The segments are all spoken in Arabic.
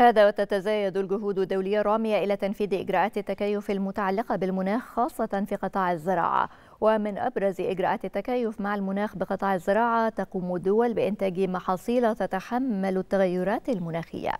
هذا وتتزايد الجهود الدولية الرامية إلى تنفيذ إجراءات التكيف المتعلقة بالمناخ خاصة في قطاع الزراعة ومن أبرز إجراءات التكيف مع المناخ بقطاع الزراعة تقوم الدول بإنتاج محاصيل تتحمل التغيرات المناخية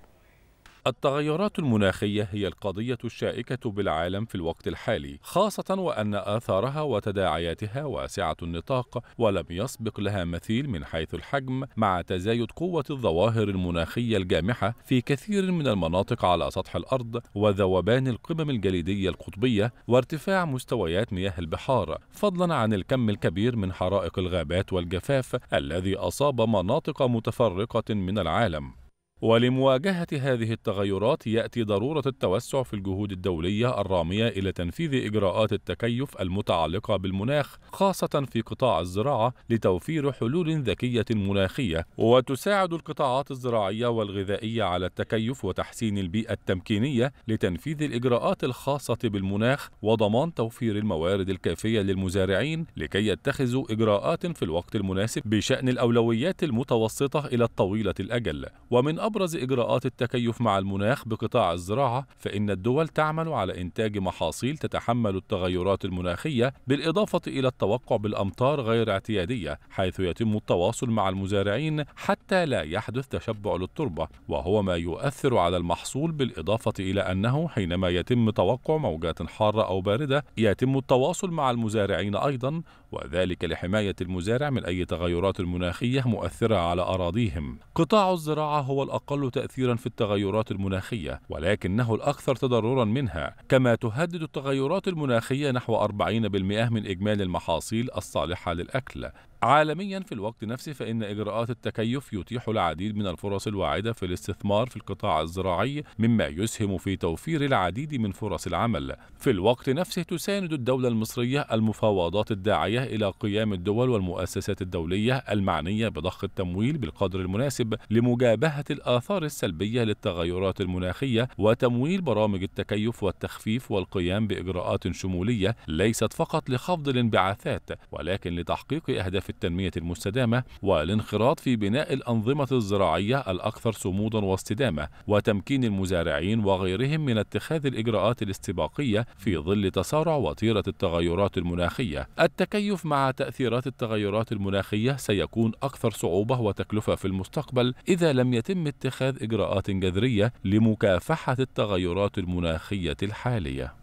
التغيرات المناخية هي القضية الشائكة بالعالم في الوقت الحالي، خاصة وأن آثارها وتداعياتها واسعة النطاق ولم يسبق لها مثيل من حيث الحجم مع تزايد قوة الظواهر المناخية الجامحة في كثير من المناطق على سطح الأرض وذوبان القمم الجليدية القطبية وارتفاع مستويات مياه البحار، فضلا عن الكم الكبير من حرائق الغابات والجفاف الذي أصاب مناطق متفرقة من العالم. ولمواجهة هذه التغيرات يأتي ضرورة التوسع في الجهود الدولية الرامية إلى تنفيذ إجراءات التكيف المتعلقة بالمناخ خاصة في قطاع الزراعة لتوفير حلول ذكية مناخية وتساعد القطاعات الزراعية والغذائية على التكيف وتحسين البيئة التمكينية لتنفيذ الإجراءات الخاصة بالمناخ وضمان توفير الموارد الكافية للمزارعين لكي يتخذوا إجراءات في الوقت المناسب بشأن الأولويات المتوسطة إلى الطويلة الأجل ومن أبرز إجراءات التكيف مع المناخ بقطاع الزراعة فإن الدول تعمل على إنتاج محاصيل تتحمل التغيرات المناخية بالإضافة إلى التوقع بالأمطار غير اعتيادية حيث يتم التواصل مع المزارعين حتى لا يحدث تشبع للتربة وهو ما يؤثر على المحصول بالإضافة إلى أنه حينما يتم توقع موجات حارة أو باردة يتم التواصل مع المزارعين أيضا وذلك لحماية المزارع من أي تغيرات مناخية مؤثرة على أراضيهم قطاع الزراعة هو الأ الأقل تأثيرا في التغيرات المناخية ولكنه الأكثر تضررا منها كما تهدد التغيرات المناخية نحو 40% من إجمالي المحاصيل الصالحة للأكل عالميا في الوقت نفسه فإن إجراءات التكيف يتيح العديد من الفرص الواعدة في الاستثمار في القطاع الزراعي مما يسهم في توفير العديد من فرص العمل في الوقت نفسه تساند الدولة المصرية المفاوضات الداعية إلى قيام الدول والمؤسسات الدولية المعنية بضخ التمويل بالقدر المناسب لمجابهة الآثار السلبية للتغيرات المناخية وتمويل برامج التكيف والتخفيف والقيام بإجراءات شمولية ليست فقط لخفض الانبعاثات ولكن لتحقيق أهداف في التنمية المستدامة والانخراط في بناء الأنظمة الزراعية الأكثر صمودا واستدامة وتمكين المزارعين وغيرهم من اتخاذ الإجراءات الاستباقية في ظل تسارع وتيرة التغيرات المناخية التكيف مع تأثيرات التغيرات المناخية سيكون أكثر صعوبة وتكلفة في المستقبل إذا لم يتم اتخاذ إجراءات جذرية لمكافحة التغيرات المناخية الحالية